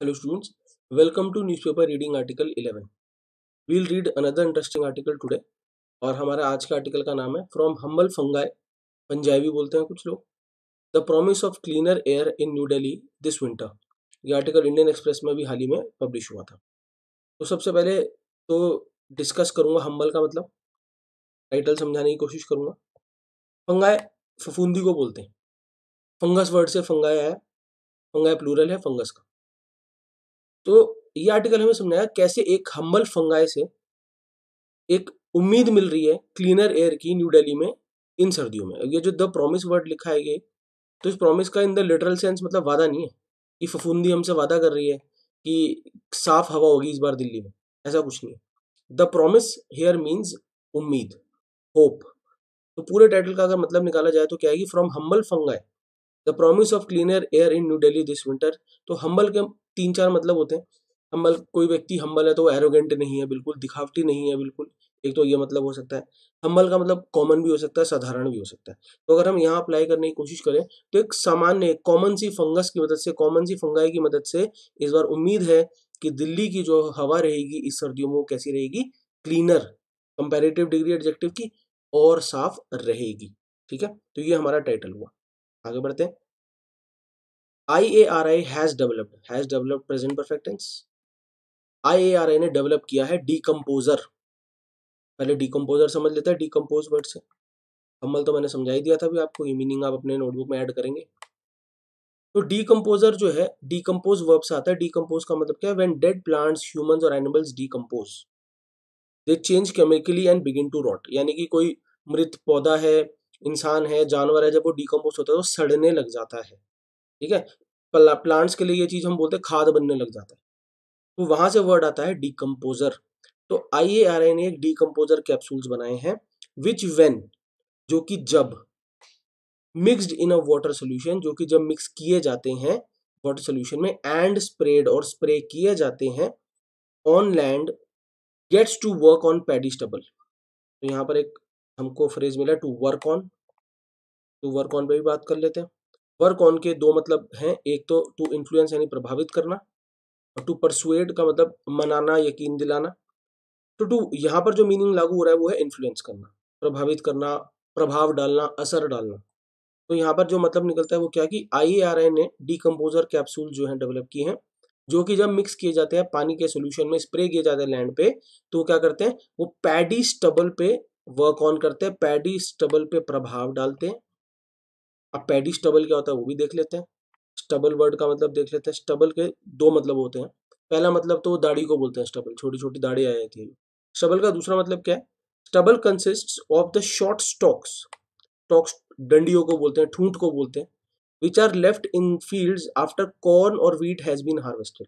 Hello students, welcome to newspaper reading article 11. We'll read another interesting article today. और हमारा आज का article का नाम है फ्रॉम हम्बल फंगाई पंजाबी बोलते हैं कुछ लोग the promise of cleaner air in New Delhi this winter ये आर्टिकल इंडियन एक्सप्रेस में भी हाल ही में पब्लिश हुआ था तो सबसे पहले तो डिस्कस करूँगा हम्बल का मतलब टाइटल समझाने की कोशिश करूँगा फंगाई फफूंदी को बोलते हैं फंगस वर्ड से फंगाया है फंगाई प्लूरल है फंगस का तो ये आर्टिकल हमें समझाया कैसे एक हम्बल फंगाई से एक उम्मीद मिल रही है क्लीनर एयर की न्यू दिल्ली में इन सर्दियों में ये जो द प्रॉमिस वर्ड लिखा है ये तो इस प्रॉमिस का इन द लिटरल सेंस मतलब वादा नहीं है कि फफूंदी हमसे वादा कर रही है कि साफ हवा होगी इस बार दिल्ली में ऐसा कुछ नहीं है द प्रॉमिस हेयर मीन्स उम्मीद होप तो पूरे टाइटल का अगर मतलब निकाला जाए तो क्या है कि from humble fungi the promise of cleaner air in New Delhi this winter तो हम्बल के तीन चार मतलब होते हैं हम्बल कोई व्यक्ति हम्बल है तो वो एरोगेंट नहीं है बिल्कुल दिखावटी नहीं है बिल्कुल एक तो ये मतलब हो सकता है हम्बल का मतलब कॉमन भी हो सकता है साधारण भी हो सकता है तो अगर हम यहाँ अप्लाई करने की कोशिश करें तो एक सामान्य कॉमन सी फंगस की मदद से कॉमन सी फंगाई की मदद से इस बार उम्मीद है कि दिल्ली की जो हवा रहेगी इस सर्दियों में वो कैसी रहेगी क्लीनर कंपेरेटिव डिग्री एडजेक्टिव की और साफ रहेगी ठीक है तो ये हमारा टाइटल हुआ आगे बढ़ते हैं I has developed has developed present perfect tense I ने डेवलप किया है डीकम्पोजर पहले डीकम्पोजर समझ लेते हैं डीकम्पोज वर्ड से हमल तो मैंने समझा ही दिया था भी आपको ये मीनिंग आप अपने नोटबुक में ऐड करेंगे तो डीकम्पोजर जो है डीकम्पोज वर्ब्स आता है डीकम्पोज का मतलब क्या है व्हेन डेड प्लांट्स ह्यूमंस और animals decompose they change chemically and begin to rot यानी कि कोई मृत पौधा है इंसान है जानवर है जब वो डिकम्पोज होता है तो सड़ने लग जाता है ठीक है प्लांट्स के लिए ये चीज हम बोलते हैं खाद बनने लग जाता है तो वहां से वर्ड आता है डीकम्पोजर तो आई ए आर ए ने एक डीकम्पोजर कैप्सूल्स बनाए हैं विच वेन जो कि जब mixed in a water solution जो कि जब मिक्स किए जाते हैं वाटर सोल्यूशन में एंड स्प्रेड और स्प्रे किए जाते हैं on land gets to work on paddy stubble तो यहाँ पर एक हमको फ्रेज मिला to work on to work on पे भी बात कर लेते हैं वर्क ऑन के दो मतलब हैं एक तो टू इन्फ्लुएंस यानी प्रभावित करना और टू परसुएड का मतलब मनाना यकीन दिलाना तो टू यहाँ पर जो मीनिंग लागू हो रहा है वो है इन्फ्लुएंस करना प्रभावित करना प्रभाव डालना असर डालना तो यहाँ पर जो मतलब निकलता है वो क्या कि आई आर एन ने डीकम्पोजर कैप्सूल जो है डेवलप किए हैं जो कि जब मिक्स किए जाते हैं पानी के सोल्यूशन में स्प्रे किए जाते हैं लैंड पे तो क्या करते हैं वो पैडी स्टबल पे वर्क ऑन करते हैं पैडी स्टबल पे प्रभाव डालते हैं अब पैडी स्टबल क्या होता है वो भी देख लेते हैं स्टबल वर्ड का मतलब देख लेते हैं स्टबल के दो मतलब होते हैं पहला मतलब तो दाढ़ी को बोलते हैं स्टबल छोटी छोटी दाढ़ी आ जाती है स्टबल का दूसरा मतलब क्या है stubble consist of the short stalks stalks डंडियों को बोलते हैं ठूंठ को बोलते हैं which are left in field after corn और वीट हैज़ बीन हार्वेस्टेड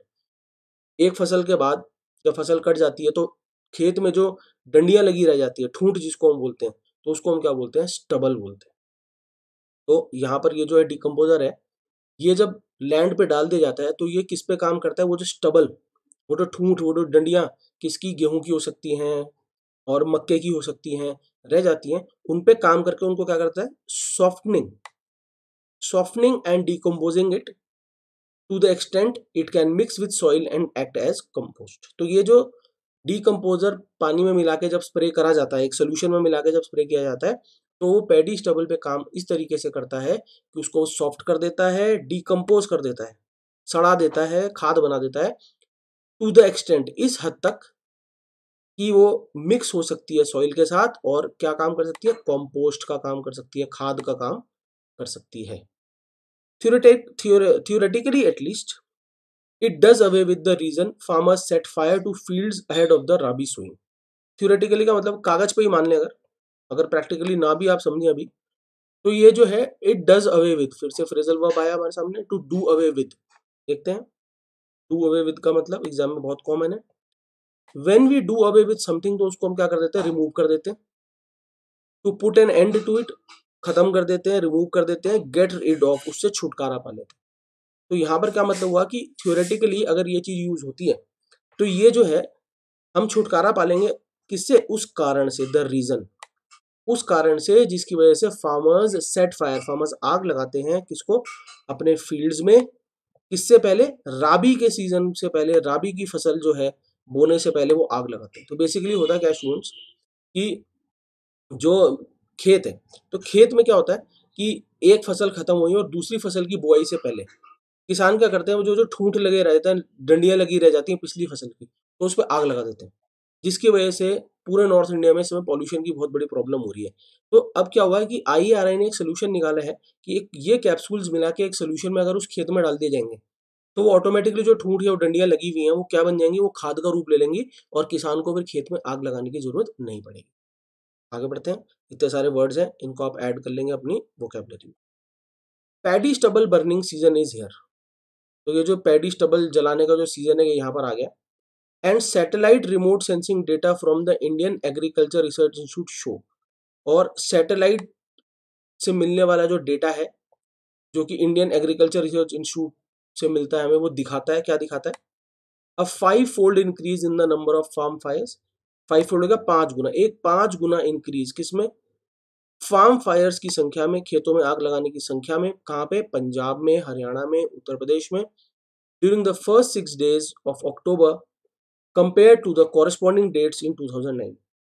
एक फसल के बाद जब फसल कट जाती है तो खेत में जो डंडियां लगी रह जाती है ठूंठ जिसको हम बोलते हैं तो उसको हम क्या बोलते हैं स्टबल बोलते हैं तो यहाँ पर ये जो है डिकम्पोजर है ये जब लैंड पे डाल दिया जाता है तो ये किस पे काम करता है वो जो स्टबल वो जो ठूंठ वो जो डंडियाँ किसकी गेहूं की हो सकती हैं और मक्के की हो सकती हैं रह जाती हैं उन पे काम करके उनको क्या करता है softening softening and decomposing it to the extent it can mix with soil and act as compost तो ये जो डिकम्पोजर पानी में मिला के जब स्प्रे करा जाता है एक सोल्यूशन में मिला के जब स्प्रे किया जाता है तो वो पेडिस स्टबल पे काम इस तरीके से करता है कि उसको सॉफ्ट कर देता है डिकम्पोज कर देता है सड़ा देता है खाद बना देता है टू द एक्सटेंट इस हद तक कि वो मिक्स हो सकती है सॉइल के साथ और क्या काम कर सकती है कॉम्पोस्ट का काम कर सकती है खाद का काम कर सकती है theoretically at least it does away with the reason farmer set fire to fields ahead of the rabi sowing theoretically का मतलब कागज पे ही मान लें अगर अगर प्रैक्टिकली ना भी आप समझें अभी तो ये जो है इट डज अवे विद फिर से फ्रेजल वर्ब आया हमारे सामने टू डू अवे विद देखते हैं डू अवे विद का मतलब एग्जाम में बहुत कॉमन है when we do away with something तो उसको हम क्या कर देते हैं रिमूव कर देते हैं to put an end to it खत्म कर देते हैं रिमूव कर देते हैं गेट रिड ऑफ उससे छुटकारा पा लेते हैं तो यहाँ पर क्या मतलब हुआ कि थियोरेटिकली अगर ये चीज़ यूज होती है तो ये जो है हम छुटकारा पालेंगे किससे उस कारण से द रीज़न उस कारण से जिसकी वजह से फार्मर्स सेट फायर फार्मर्स आग लगाते हैं किसको अपने फील्ड्स में इससे पहले राबी के सीजन से पहले राबी की फसल जो है बोने से पहले वो आग लगाते हैं तो बेसिकली होता क्या स्टूडेंट्स कि जो खेत है तो खेत में क्या होता है कि एक फसल खत्म हुई और दूसरी फसल की बुआई से पहले किसान क्या करते हैं वो जो जो ठूंठ लगे रह जाते हैं डंडियाँ लगी रह जाती हैं पिछली फसल की तो उस पर आग लगा देते हैं जिसकी वजह से पूरे नॉर्थ इंडिया में इस समय पॉल्यूशन की बहुत बड़ी प्रॉब्लम हो रही है तो अब क्या हुआ है कि आई e ने एक सोल्यूशन निकाला है कि एक ये कैप्सूल्स मिला के एक सोल्यूशन में अगर उस खेत में डाल दिए जाएंगे तो वो ऑटोमेटिकली जो ठूंठ या डंडियाँ लगी हुई हैं वो क्या बन जाएंगी वो खाद का रूप ले लेंगी और किसान को फिर खेत में आग लगाने की जरूरत नहीं पड़ेगी आगे बढ़ते हैं इतने सारे वर्ड्स हैं इनको आप ऐड कर लेंगे अपनी वोकेबलरी में paddy stubble burning season is here तो ये जो पैडी स्टबल जलाने का जो सीजन है ये यहाँ पर आ गया and satellite remote sensing data from the Indian Agriculture Research Institute show और सैटेलाइट से मिलने वाला जो डेटा है जो कि इंडियन एग्रीकल्चर रिसर्च इंस्टीट्यूट से मिलता है हमें वो दिखाता है क्या दिखाता है a five fold increase in the number of farm fires five fold होगा पांच गुना एक पांच गुना इंक्रीज किसमें फार्म फायर्स की संख्या में खेतों में आग लगाने की संख्या में कहाँ पे पंजाब में हरियाणा में उत्तर प्रदेश में during the first six days of October compare to the corresponding dates in 2009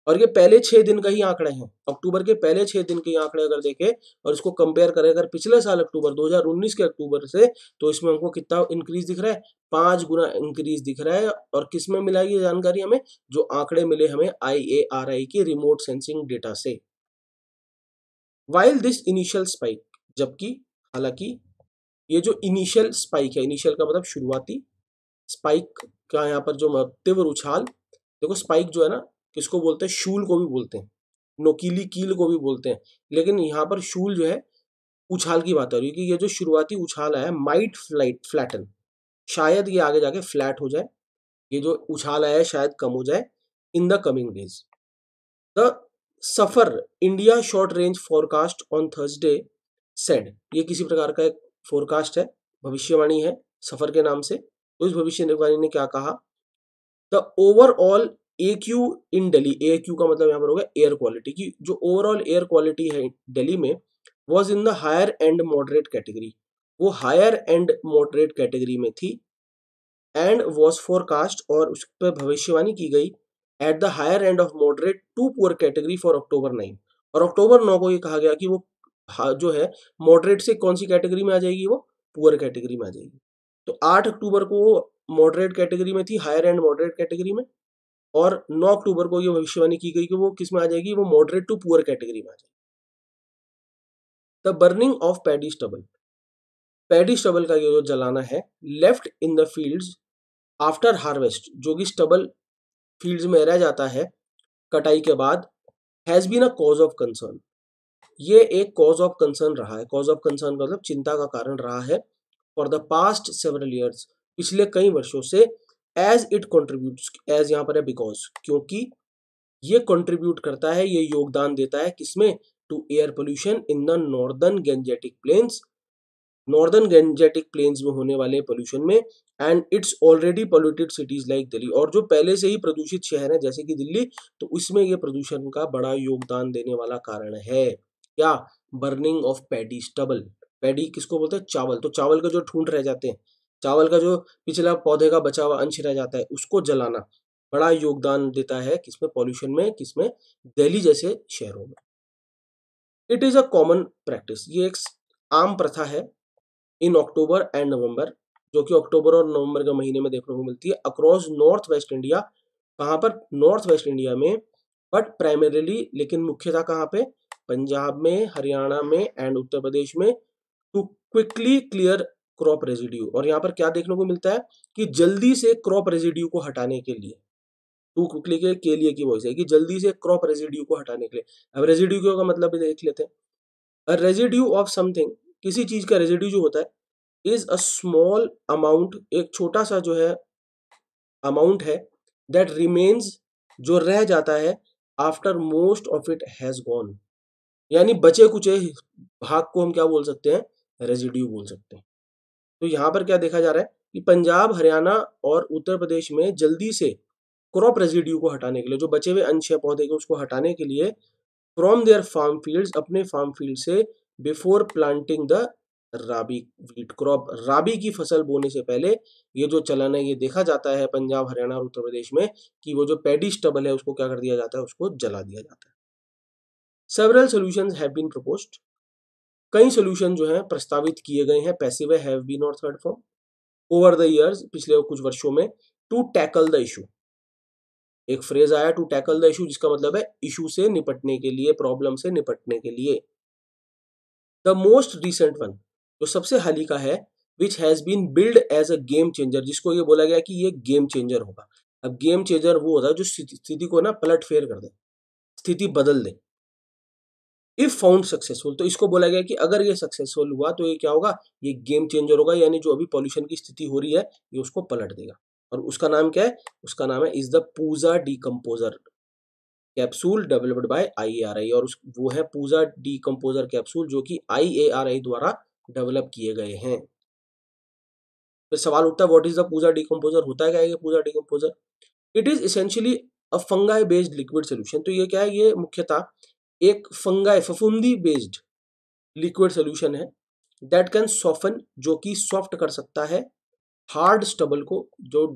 और ये पहले छह दिन का ही आंकड़े हैं अक्टूबर के पहले छह दिन के आंकड़े अगर देखें और इसको कंपेयर करें अगर पिछले साल अक्टूबर 2019 के अक्टूबर से तो इसमें हमको कितना इंक्रीज दिख रहा है पांच गुना इंक्रीज दिख रहा है और किस में मिला ये जानकारी हमें जो आंकड़े मिले हमें आई के रिमोट सेंसिंग डेटा से वाइल दिस इनिशियल स्पाइक जबकि हालांकि ये जो इनिशियल स्पाइक है इनिशियल का मतलब शुरुआती स्पाइक का यहाँ पर जो तीव्र उछाल देखो स्पाइक जो है ना किसको बोलते हैं शूल को भी बोलते हैं नोकीली कील को भी बोलते हैं लेकिन यहाँ पर शूल जो है उछाल की बात हो रही है क्योंकि ये जो शुरुआती उछाल आया माइट फ्लाइट फ्लैटन शायद ये आगे जाके फ्लैट हो जाए ये जो उछाल आया है शायद कम हो जाए in the coming days the SAFAR India short range forecast on Thursday said ये किसी प्रकार का एक फोरकास्ट है भविष्यवाणी है सफर के नाम से उस भविष्य निर्वाणी ने क्या कहा the overall A Q in daily A Q का मतलब यहाँ पर होगा एयर क्वालिटी की जो ओवरऑल एयर क्वालिटी है दिल्ली में was in the higher end moderate category वो हायर एंड मॉडरेट कैटेगरी में थी एंड वॉज फोरकास्ट और उस पर भविष्यवाणी की गई at the higher end of moderate to poor category for October nine और अक्टूबर नौ को ये कहा गया कि वो हाँ, जो है मॉडरेट से कौन सी कैटेगरी में आ जाएगी वो पुअर कैटेगरी में आ जाएगी तो आठ अक्टूबर को वो मॉडरेट कैटेगरी में थी हायर एंड मॉडरेट कैटेगरी में और नौ अक्टूबर को ये भविष्यवाणी की गई कि वो किस में आ जाएगी वो मॉडरेट टू पुअर कैटेगरी में आ जाएगी the burning of paddy stubble paddy stubble का ये जो जलाना है left in the fields after harvest जो कि स्टबल फील्ड्स में रह जाता है कटाई के बाद has been a cause of concern ये एक कॉज ऑफ कंसर्न रहा है कॉज ऑफ कंसर्न मतलब चिंता का कारण रहा है for the past several years पिछले कई वर्षों से एज इट कॉन्ट्रीब्यूट एज यहाँ पर है बिकॉज क्योंकि ये कॉन्ट्रीब्यूट करता है ये योगदान देता है किसमें to air pollution in the northern Gangetic plains northern Gangetic plains में होने वाले पोल्यूशन में and its already polluted cities like Delhi और जो पहले से ही प्रदूषित शहर है जैसे कि दिल्ली तो उसमें ये प्रदूषण का बड़ा योगदान देने वाला कारण है क्या burning of paddy stubble paddy किसको बोलते हैं चावल तो चावल का जो ठूंठ रह जाते हैं चावल का जो पिछला पौधे का बचा हुआ अंश रह जाता है उसको जलाना बड़ा योगदान देता है किसमें पॉल्यूशन में किसमें दिल्ली जैसे शहरों में it is a common practice ये एक आम प्रथा है इन अक्टूबर एंड नवंबर जो कि अक्टूबर और नवंबर के महीने में देखने को मिलती है अक्रॉस नॉर्थ वेस्ट इंडिया कहाँ पर नॉर्थ वेस्ट इंडिया में बट प्राइमरीली लेकिन मुख्यतः कहाँ पे पंजाब में हरियाणा में एंड उत्तर प्रदेश में to quickly clear crop residue और यहाँ पर क्या देखने को मिलता है कि जल्दी से क्रॉप रेजिड्यू को हटाने के लिए टू क्विकली के, के लिए की वॉइस है कि जल्दी से क्रॉप रेजिड्यू को हटाने के लिए अब रेजिड्यू का मतलब देख लेते हैं रेजिड्यू ऑफ समथिंग किसी चीज का रेजिड्यू जो होता है इज अ स्मॉल अमाउंट एक छोटा सा जो है अमाउंट है दैट रिमेन्स जो रह जाता है after most of it has gone यानी बचे कुचे भाग को हम क्या बोल सकते हैं रेजिड्यू बोल सकते हैं तो यहाँ पर क्या देखा जा रहा है कि पंजाब हरियाणा और उत्तर प्रदेश में जल्दी से क्रॉप रेजिड्यू को हटाने के लिए जो बचे हुए अंश है पौधे के उसको हटाने के लिए फ्रॉम देयर फार्म फील्ड्स अपने फार्म फील्ड से before planting the rabi wheat crop rabi की फसल बोने से पहले ये जो चलन है ये देखा जाता है पंजाब हरियाणा और उत्तर प्रदेश में कि वो जो पेडी स्टबल है उसको क्या कर दिया जाता है उसको जला दिया जाता है सेवरल सोल्यूशन हैव बीन कई सोल्यूशन जो है प्रस्तावित किए गए हैं पैसिव हैव बीन और third form over the years पिछले कुछ वर्षों में टू टैकल द इशू एक फ्रेज आया टू टैकल द इशू जिसका मतलब है इशू से निपटने के लिए प्रॉब्लम से निपटने के लिए द मोस्ट रिसेंट वन जो सबसे हाल ही का है which has been billed as a game changer जिसको ये बोला गया कि ये गेम चेंजर होगा अब गेम चेंजर वो होता है जो स्थिति को ना पलट फेर कर दे स्थिति बदल दे इफ फाउंड सक्सेसफुल तो इसको बोला गया कि अगर ये सक्सेसफुल हुआ तो ये क्या होगा ये गेम चेंजर होगा यानी जो अभी पॉल्यूशन की स्थिति हो रही है ये उसको पलट देगा और उसका नाम क्या है उसका नाम है is the Pusa decomposer capsule developed by IARI और उस वो है पूजा डीकम्पोजर कैप्सूल जो कि आईएआरआई द्वारा डेवलप किए गए हैं फिर सवाल उठता है what is the Pusa decomposer होता है क्या है ये Pusa decomposer it is essentially a fungi based liquid solution तो ये क्या है ये मुख्यतः एक फंगाई फफूंदी बेस्ड लिक्विड सोल्यूशन है दैट कैन सॉफन जो कि सॉफ्ट कर सकता है हार्ड स्टबल को जो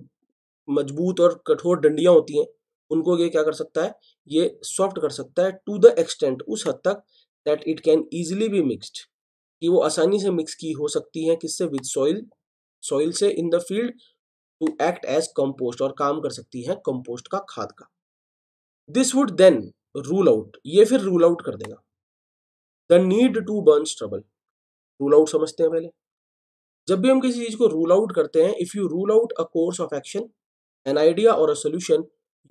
मजबूत और कठोर डंडियाँ होती हैं उनको ये क्या कर सकता है ये सॉफ्ट कर सकता है टू द एक्सटेंट उस हद तक that it can easily be mixed कि वो आसानी से मिक्स की हो सकती है किससे विद सॉइल सॉइल से in the field to act as compost और काम कर सकती है कंपोस्ट का खाद का this would then rule out ये फिर रूल आउट कर देगा the need to burn stubble rule out समझते हैं पहले जब भी हम किसी चीज को रूल आउट करते हैं if you rule out a course of action an idea और a solution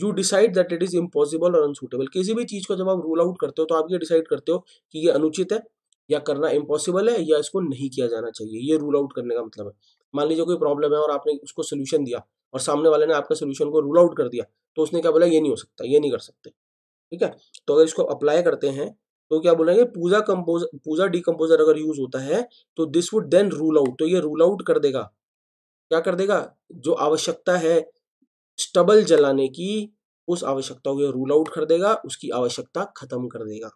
you decide that it is impossible और अनसूटेबल किसी भी चीज को जब आप रूल आउट करते हो तो आप ये डिसाइड करते हो कि ये अनुचित है या करना इम्पॉसिबल है या इसको नहीं किया जाना चाहिए ये रूल आउट करने का मतलब है मान लीजिए कोई प्रॉब्लम है और आपने उसको सोल्यूशन दिया और सामने वाले ने आपका सोल्यूशन को रूल आउट कर दिया तो उसने क्या बोला ये नहीं हो सकता ये नहीं कर सकते ठीक है तो अगर इसको अप्लाई करते हैं तो क्या बोलेंगे पूजा कंपोज पूजा डिकम्पोजर अगर यूज होता है तो this would then rule out तो ये रूल आउट कर देगा क्या कर देगा जो आवश्यकता है स्टबल जलाने की उस आवश्यकता को रूल आउट कर देगा उसकी आवश्यकता खत्म कर देगा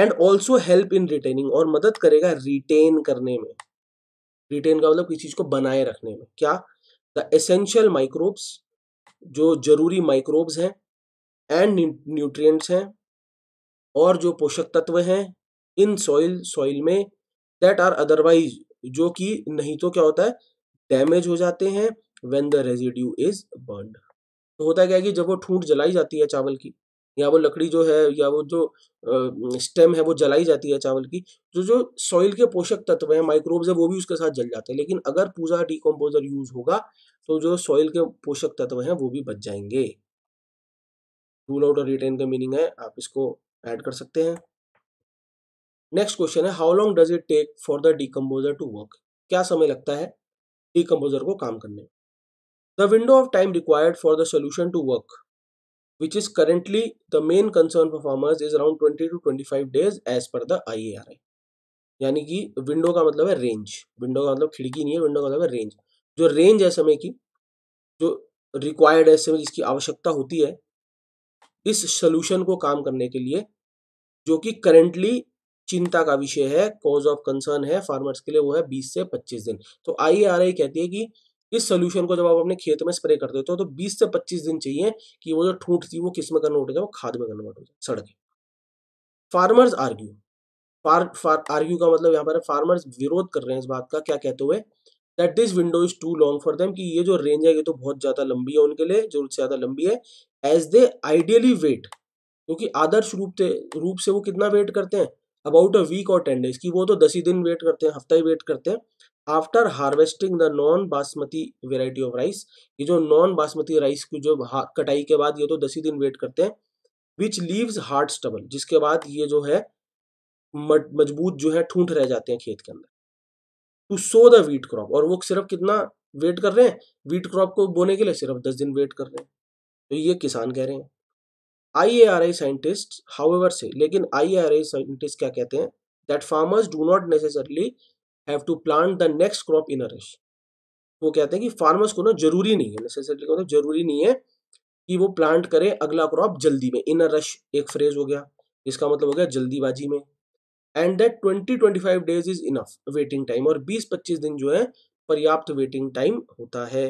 and also help in retaining और मदद करेगा रिटेन करने में रिटेन का मतलब किसी चीज को बनाए रखने में क्या द एसेंशियल माइक्रोब्स जो जरूरी माइक्रोब्स हैं एंड न्यूट्रिएंट्स हैं और जो पोषक तत्व हैं इन सॉइल सॉइल में दैट आर अदरवाइज जो कि नहीं तो क्या होता है डैमेज हो जाते हैं when the residue is burn तो होता क्या है कि जब वो ठूंट जलाई जाती है चावल की या वो लकड़ी जो है या वो जो स्टेम है वो जलाई जाती है चावल की जो जो सॉइल के पोषक तत्व हैं माइक्रोब्स है वो भी उसके साथ जल जाते हैं लेकिन अगर पूजा डिकम्पोजर यूज होगा तो जो सॉइल के पोषक तत्व हैं वो भी बच जाएंगे रूल आउट और रिटेन का मीनिंग है आप इसको ऐड कर सकते हैं नेक्स्ट क्वेश्चन है how long does it take for the decomposer to work क्या समय लगता है डीकम्पोजर को काम करने में the window of time required for the solution to work which is currently the main concern performers is around twenty to twenty five days as per the I A R आई यानी कि window का मतलब है range window का मतलब खिड़की नहीं है विंडो का मतलब है रेंज जो रेंज है समय की जो रिक्वायर्ड है समय जिसकी आवश्यकता होती है इस सोल्यूशन को काम करने के लिए जो कि करेंटली चिंता का विषय है कॉज ऑफ कंसर्न है फार्मर्स के लिए वो है 20 से 25 दिन तो आई आर आई कहती है कि इस सोल्यूशन को जब आप अपने खेत में स्प्रे कर देते हो तो 20 तो से 25 दिन चाहिए कि वो जो ठूट थी वो किस में कन्वर्ट हो जाए वो खाद में कन्वर्ट हो जाए सड़के फार्मर्स आर्ग्यू फार आर्ग्यू का मतलब यहाँ पर फार्मर्स विरोध कर रहे हैं इस बात का क्या कहते हुए that this window is too long for them कि ये जो रेंज है ये तो बहुत ज़्यादा लंबी है उनके लिए जरूरत से ज़्यादा लंबी है एज दे आइडियली वेट क्योंकि आदर्श रूप रूप से वो कितना वेट करते हैं अबाउट अ वीक और टेन डेज की वो तो दस ही दिन वेट करते हैं हफ्ता ही वेट करते हैं after harvesting the non basmati variety of rice ये जो नॉन बासमती राइस की जो कटाई के बाद ये तो दस ही दिन वेट करते हैं विच लीव्स हार्ड स्टबल जिसके बाद ये जो है मजबूत जो है ठूंठ रह जाते हैं खेत के अंदर to sow the wheat crop और वो सिर्फ कितना वेट कर रहे हैं वीट क्रॉप को बोने के लिए सिर्फ दस दिन वेट कर रहे हैं तो ये किसान कह रहे हैं I A R I scientist however से लेकिन आई ए आर आई साइंटिस्ट क्या कहते हैं that farmers do not necessarily have to plant the next crop in rush वो कहते हैं कि फार्मर्स को ना जरूरी नहीं है नेसेसरली मतलब जरूरी नहीं है कि वो प्लांट करें अगला क्रॉप जल्दी में इन रश एक फ्रेज हो गया इसका मतलब हो गया जल्दीबाजी में and that 20 25 days is enough waiting time और 20 25 दिन जो है पर्याप्त वेटिंग टाइम होता है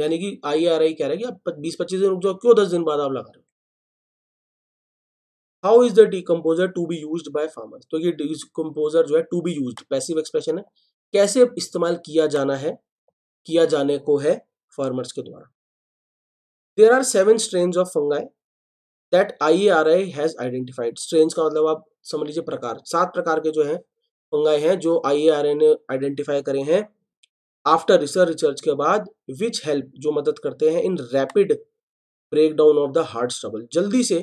यानी कि आई आर आई कह रहा है कि आप बीस पच्चीस दिन रुक जाओ क्यों दस दिन बाद आप लगा रहे हो how is the decomposer to be use by farmer तो ये डिकम्पोजर जो है to be use passive expression है कैसे इस्तेमाल किया जाना है किया जाने को है फार्मर्स के द्वारा there are seven strain of fungi that I R I has identified strain का मतलब आप समझ लीजिए प्रकार सात प्रकार के जो हैं फंगाई हैं जो आई ने आइडेंटिफाई करे हैं आफ्टर रिसर्च रिसर्च के बाद विच हेल्प जो मदद करते हैं in rapid break down of the hard stubble जल्दी से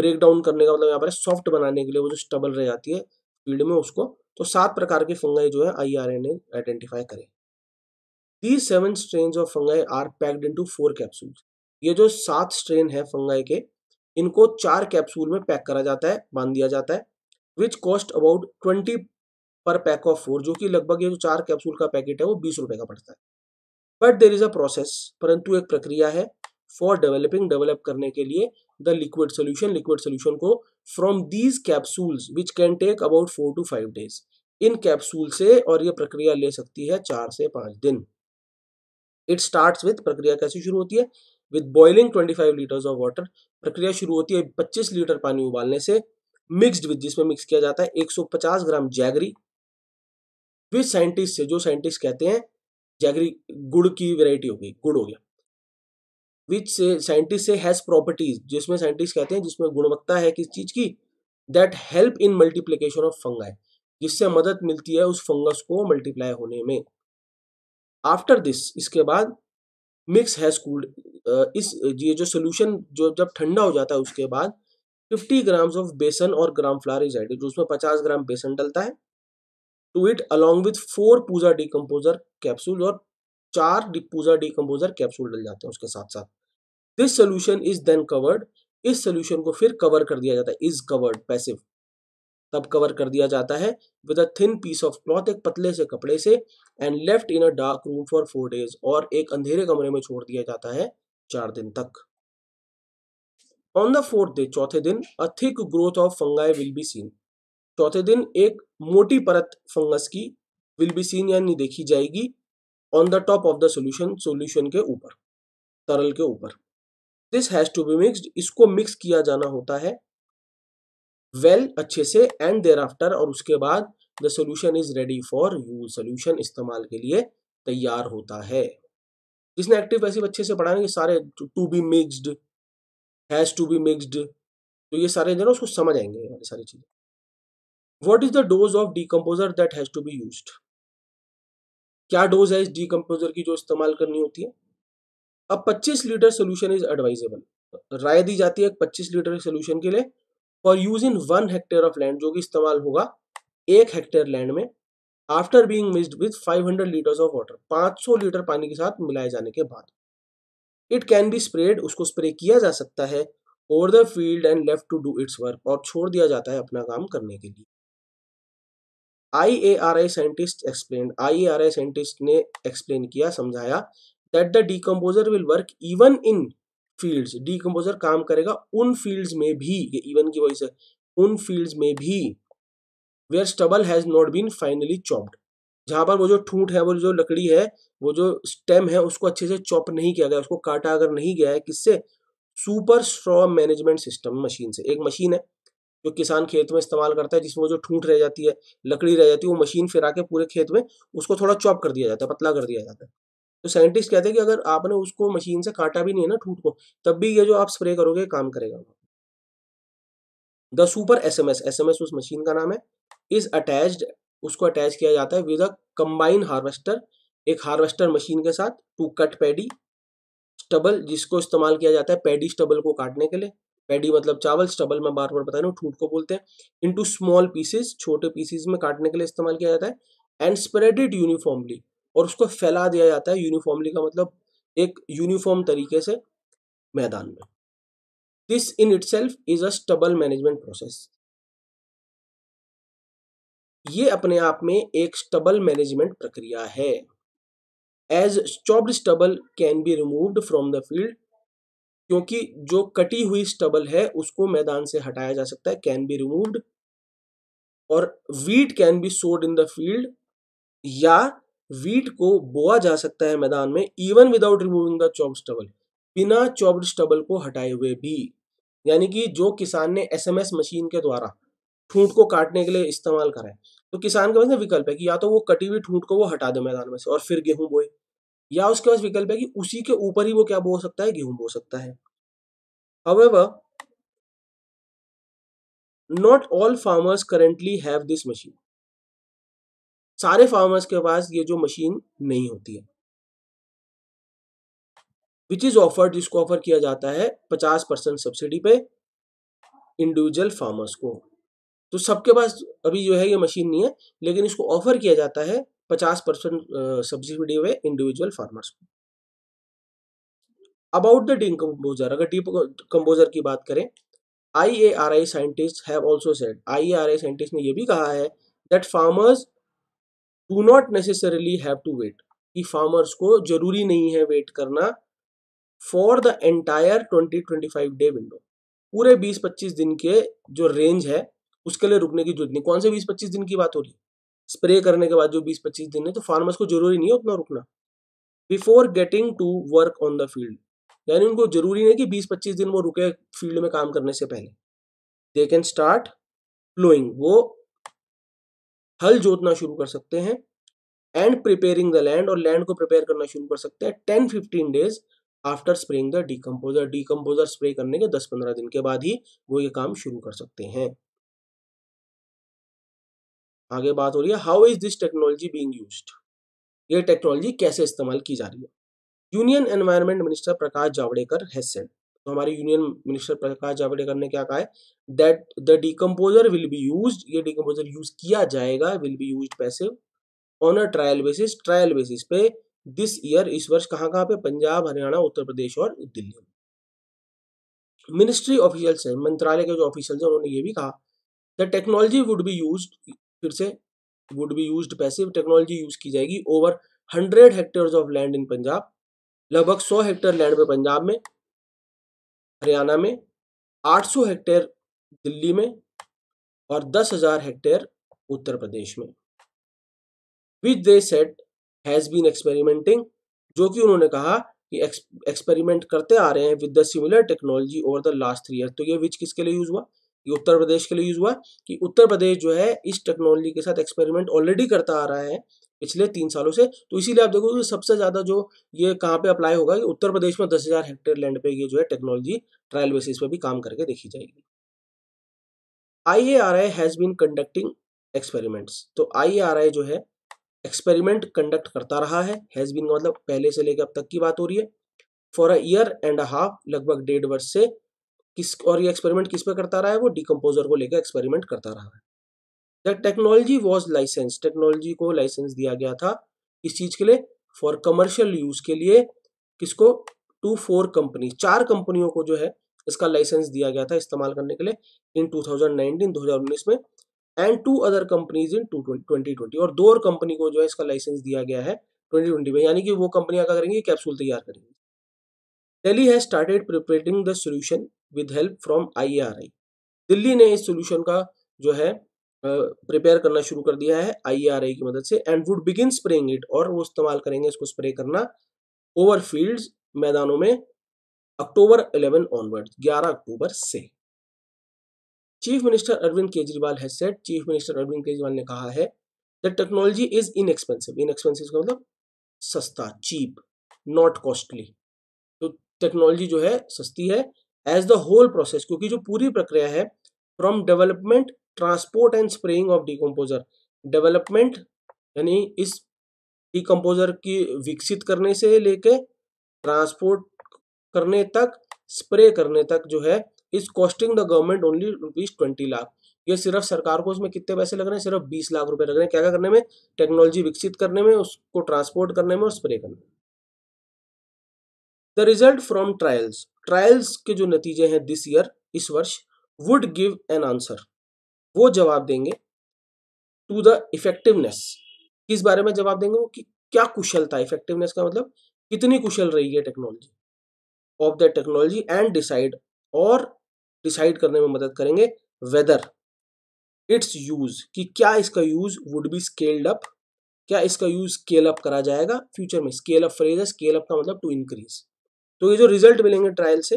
ब्रेक डाउन करने का मतलब यहाँ पर सॉफ्ट बनाने के लिए वो जो स्टबल रह जाती है फील्ड में उसको तो सात प्रकार के फंगाई जो है आई ने आइडेंटिफाई करे the seven strain of fungi are packed into four capsule ये जो सात स्ट्रेन है फंगाई के इनको चार कैप्सूल में पैक करा जाता है बांध दिया जाता है which cost about twenty per pack of four जो कि लगभग ये जो चार कैप्सूल का पैकेट है वो बीस रुपए का पड़ता है but there is a process परंतु एक प्रक्रिया है फॉर डेवलपिंग डेवलप करने के लिए the liquid solution liquid solution को from these capsules which can take about four to five days इन कैप्सूल से और ये प्रक्रिया ले सकती है चार से पांच दिन इट स्टार्ट विथ प्रक्रिया कैसे शुरू होती है with boiling 25 litres of water प्रक्रिया शुरू होती है 25 लीटर पानी उबालने से मिक्सड विद जिसमें मिक्स किया जाता है 150 ग्राम जैगरी विद साइंटिस्ट से जो साइंटिस्ट कहते हैं जैगरी गुड़ की वेराइटी हो गई गुड़ हो गया विच से साइंटिस्ट से हैज़ प्रॉपर्टीज जिसमें साइंटिस्ट कहते हैं जिसमें गुणवत्ता है किस चीज़ की that help in multiplication of fungi जिससे मदद मिलती है उस फंगस को मल्टीप्लाई होने में आफ्टर दिस इसके बाद मिक्स हैज कूल्ड इस ये जो सोल्यूशन जो जब ठंडा हो जाता है उसके बाद 50 ग्राम्स ऑफ बेसन और ग्राम फ्लार इज एडेड उसमें 50 ग्राम बेसन डलता है to it along with four Pusa decomposer capsule और चार पूजा डिकम्पोजर कैप्सूल डल जाते हैं उसके साथ साथ this solution is then covered इस सोल्यूशन को फिर कवर कर दिया जाता है इज कवर्ड पैसिव तब कवर कर दिया जाता है with a thin piece of cloth एक पतले से कपड़े से and left in a dark room for four days और एक अंधेरे कमरे में छोड़ दिया जाता है चार दिन तक ऑन द फोर्थ डे चौथे दिन a thick growth of fungi will be seen चौथे दिन एक मोटी परत फंगस की विल बी सीन यानी देखी जाएगी on the top of the solution solution के ऊपर तरल के ऊपर this has to be mixed इसको मिक्स किया जाना होता है वेल अच्छे से एंड देर आफ्टर और उसके बाद the solution is ready for use solution इस्तेमाल के लिए तैयार होता है जिसने एक्टिव पैसिव अच्छे से पढ़ा ना ये सारे to be mixed has to be mixed तो ये सारे जो उसको समझ आएंगे ये सारी चीज़ें what is the dose of decomposer that has to be use क्या डोज है इस डीकम्पोजर की जो इस्तेमाल करनी होती है अब 25 लीटर सोल्यूशन इज एडवाइजेबल राय दी जाती है 25 लीटर सोल्यूशन के लिए for use in one hectare of land जो कि इस्तेमाल होगा एक हेक्टेयर लैंड में after being mixed with five hundred litres of water पाँच सौ लीटर पानी के साथ मिलाए जाने के बाद इट कैन बी स्प्रेड उसको स्प्रे किया जा सकता है over the field and left to do its work और छोड़ दिया जाता है अपना काम करने के लिए I A R I scientist explain I A R I scientist ने एक्सप्लेन किया समझाया that the decomposer will work even in fields decomposer काम करेगा उन फील्ड्स में भी ये इवन की वॉइस है उन फील्ड्स में भी where stubble has not been finely chopped जहां पर वो जो ठूंठ है वो जो लकड़ी है वो जो स्टेम है उसको अच्छे से चॉप नहीं किया गया उसको काटा अगर नहीं गया है किससे super straw management system machine से एक मशीन है जो किसान खेत में इस्तेमाल करता है जिसमें वो जो ठूंठ रह जाती है लकड़ी रह जाती है वो मशीन फिरा के पूरे खेत में उसको थोड़ा चॉप कर दिया जाता है पतला कर दिया जाता है तो साइंटिस्ट कहते हैं कि अगर आपने उसको मशीन से काटा भी नहीं है ना ठूट को तब भी ये जो आप स्प्रे करोगे काम करेगा the super S M S S M S उस मशीन का नाम है इज अटैच्ड उसको अटैच किया जाता है विद अ कंबाइन हार्वेस्टर एक हार्वेस्टर मशीन के साथ टू कट पैडी स्टबल जिसको इस्तेमाल किया जाता है पैडी स्टबल को काटने के लिए पैडी मतलब चावल स्टबल में बार बार बता रहा ठूट को बोलते हैं टू स्मॉल पीसेज छोटे पीसेज में काटने के लिए इस्तेमाल किया जाता है एंड स्प्रेड इट यूनिफॉर्मली और उसको फैला दिया जाता है यूनिफॉर्मली का मतलब एक यूनिफॉर्म तरीके से मैदान में this in itself is a stubble management process ये अपने आप में एक स्टबल मैनेजमेंट प्रक्रिया है as chopped stubble can be removed from the field क्योंकि जो कटी हुई स्टबल है उसको मैदान से हटाया जा सकता है कैन बी रिमूव्ड और wheat can be sowed in the field या वीट को बोआ जा सकता है मैदान में even without removing the chop stubble बिना चॉप्ड स्टबल को हटाए हुए भी यानी कि जो किसान ने एसएमएस मशीन के द्वारा ठूंठ को काटने के लिए इस्तेमाल कराए तो किसान के पास ना विकल्प है कि या तो वो कटी हुई ठूंठ को वो हटा दे मैदान में से और फिर गेहूं बोए या उसके पास विकल्प है कि उसी के ऊपर ही वो क्या बो सकता है गेहूं बो सकता है However, not all farmers currently have this machine सारे फार्मर्स के पास ये जो मशीन नहीं होती है विच इज ऑफर्ड जिसको ऑफर किया जाता है पचास परसेंट सब्सिडी पे इंडिविजुअल फार्मर्स को तो सबके पास अभी जो है ये मशीन नहीं है लेकिन इसको ऑफर किया जाता है पचास परसेंट सब्सिडी पे इंडिविजुअल फार्मर्स को अबाउट द डीप अगर डीप कंपोजर की बात करें आई ए आर आई साइंटिस्ट है यह भी कहा है that farmers do not necessarily have to wait कि फार्मर्स को जरूरी नहीं है वेट करना for the entire 20-25 day window पूरे 20-25 दिन के जो रेंज है उसके लिए रुकने की जरूरत नहीं कौन से 20-25 दिन की बात हो रही है स्प्रे करने के बाद जो 20-25 दिन है तो फार्मर्स को जरूरी नहीं है उतना रुकना before getting to work on the field यानी उनको जरूरी नहीं कि बीस पच्चीस दिन वो रुके फील्ड में काम करने से पहले दे कैन स्टार्ट फ्लोइंग वो हल जोतना शुरू कर सकते हैं एंड प्रिपेयरिंग द लैंड और लैंड को प्रिपेयर करना शुरू कर सकते हैं ten fifteen days after spraying the decomposer decomposer spray करने के दस पंद्रह दिन के बाद ही वो ये काम शुरू कर सकते हैं आगे बात हो रही है how is this technology being use ये टेक्नोलॉजी कैसे इस्तेमाल की जा रही है union environment minister Prakash Javadekar has said तो हमारे यूनियन मिनिस्टर प्रकाश जावड़ेकर ने क्या कहा है that the decomposer will be use ये डिकम्पोजर यूज किया जाएगा विल बी यूज पैसे on a trial basis trial basis पे दिस ईयर इस वर्ष कहाँ कहाँ पे पंजाब हरियाणा उत्तर प्रदेश और दिल्ली मिनिस्ट्री ऑफिशियल्स है मंत्रालय के जो ऑफिशियल्स हैं उन्होंने ये भी कहा the technology would be use फिर से वुड बी यूज पैसे टेक्नोलॉजी यूज की जाएगी over hundred hectare of land in Punjab लगभग सौ हेक्टेयर लैंड पे पंजाब में हरियाणा में 800 हेक्टेयर दिल्ली में और 10,000 हेक्टेयर उत्तर प्रदेश में which they said has been experimenting जो कि उन्होंने कहा कि एक्सपेरिमेंट करते आ रहे हैं with the similar technology over the last three year तो ये विच किसके लिए यूज़ हुआ ये उत्तर प्रदेश के लिए यूज़ हुआ कि उत्तर प्रदेश जो है इस टेक्नोलॉजी के साथ एक्सपेरिमेंट ऑलरेडी करता आ रहा है पिछले तीन सालों से तो इसीलिए आप देखो तो सबसे ज़्यादा जो ये कहाँ पे अप्लाई होगा कि उत्तर प्रदेश में दस हज़ार हेक्टेयर लैंड पे ये जो है टेक्नोलॉजी ट्रायल बेसिस पे भी काम करके देखी जाएगी I A R I has been conducting experiments तो आई ए आर आई जो है एक्सपेरिमेंट कंडक्ट करता रहा है हैज़ बीन मतलब पहले से लेकर अब तक की बात हो रही है for a year and a half लगभग डेढ़ वर्ष से किस और ये एक्सपेरिमेंट किस पे करता रहा है वो डिकम्पोजर को लेकर एक्सपेरिमेंट करता रहा है the technology was license technology को लाइसेंस दिया गया था इस चीज के लिए फॉर कमर्शियल यूज के लिए किसको टू फोर कंपनी चार कंपनियों को जो है इसका लाइसेंस दिया गया था इस्तेमाल करने के लिए इन 2019 2019 में and two other companies in two twenty twenty और दो और कंपनी को जो है इसका लाइसेंस दिया गया है ट्वेंटी ट्वेंटी में यानी कि वो कंपनियां क्या करेंगी कैप्सूल तैयार करेंगी Delhi has started preparing the solution with help from I Delhi ने इस सोल्यूशन का जो है प्रिपेयर करना शुरू कर दिया है आई e की मदद से and would begin spraying it और वो इस्तेमाल करेंगे इसको स्प्रे करना ओवर फील्ड्स मैदानों में अक्टूबर 11 ऑनवर्ड 11 अक्टूबर से चीफ मिनिस्टर अरविंद केजरीवाल है said chief minister Arvind Kejriwal ने कहा है the technology is inexpensive का मतलब सस्ता चीप नॉट कॉस्टली तो टेक्नोलॉजी जो है सस्ती है एज द होल प्रोसेस क्योंकि जो पूरी प्रक्रिया है from development transport and spraying of decomposer development यानी इस डिकम्पोजर की विकसित करने से लेके ट्रांसपोर्ट करने तक स्प्रे करने तक जो है is costing the government only rupees twenty lakh ये सिर्फ सरकार को उसमें कितने पैसे लग रहे हैं सिर्फ बीस लाख रुपए लग रहे हैं क्या क्या करने में टेक्नोलॉजी विकसित करने में उसको ट्रांसपोर्ट करने में और स्प्रे करने में the result from trials trials के जो नतीजे हैं दिस ईयर इस वर्ष वुड गिव एन आंसर वो जवाब देंगे टू द इफेक्टिवनेस किस बारे में जवाब देंगे वो कि क्या कुशलता इफेक्टिवनेस का मतलब कितनी कुशल रही है technology of the technology and decide और डिसाइड करने में मदद करेंगे वेदर इट्स यूज कि क्या इसका use would be scaled up क्या इसका यूज स्केल अप करा जाएगा फ्यूचर में स्केल अप फ्रेज है स्केल अप का मतलब टू इंक्रीज तो ये जो रिजल्ट मिलेंगे ट्रायल से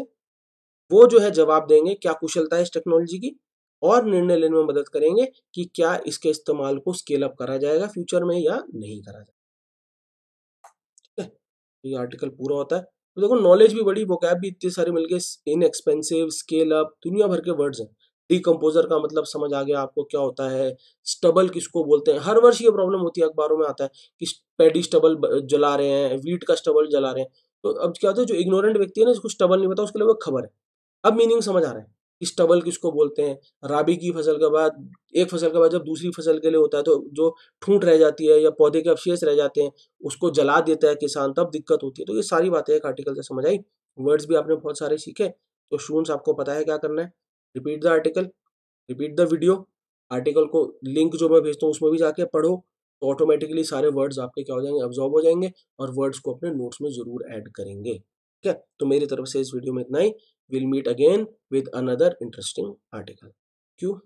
वो जो है जवाब देंगे क्या कुशलता है इस टेक्नोलॉजी की और निर्णय लेने में मदद करेंगे कि क्या इसके इस्तेमाल को स्केल अप करा जाएगा फ्यूचर में या नहीं करा जाएगा तो ये आर्टिकल पूरा होता है तो देखो नॉलेज भी बड़ी वोकैब भी इतने सारे इन एक्सपेंसिव स्केल अप दुनिया भर के वर्ड्स हैं डिकम्पोजर का मतलब समझ आ गया आपको क्या होता है स्टबल किसको बोलते हैं हर वर्ष ये प्रॉब्लम होती है अखबारों में आता है कि पेडी स्टबल जला रहे हैं वीट का स्टबल जला रहे हैं तो अब क्या होता है जो इग्नोरेंट व्यक्ति है ना इसको स्टबल नहीं पता उसके लिए वो खबर है अब मीनिंग समझ आ रहा है स्टबल किसको बोलते हैं राबी की फसल के बाद एक फसल के बाद जब दूसरी फसल के लिए होता है तो जो ठूंट रह जाती है या पौधे के अवशेष रह जाते हैं उसको जला देता है किसान तब दिक्कत होती है तो ये सारी बातें एक आर्टिकल से समझ आई वर्ड्स भी आपने बहुत सारे सीखे तो स्टूडेंट्स आपको पता है क्या करना है repeat the article repeat the video article को लिंक जो मैं भेजता हूँ उसमें भी जाके पढ़ो तो ऑटोमेटिकली सारे वर्ड्स आपके क्या हो जाएंगे ऑब्जॉर्व हो जाएंगे और वर्ड्स को अपने नोट्स में जरूर ऐड करेंगे ठीक है तो मेरी तरफ से इस वीडियो में इतना ही We'll meet again with another interesting article. Q.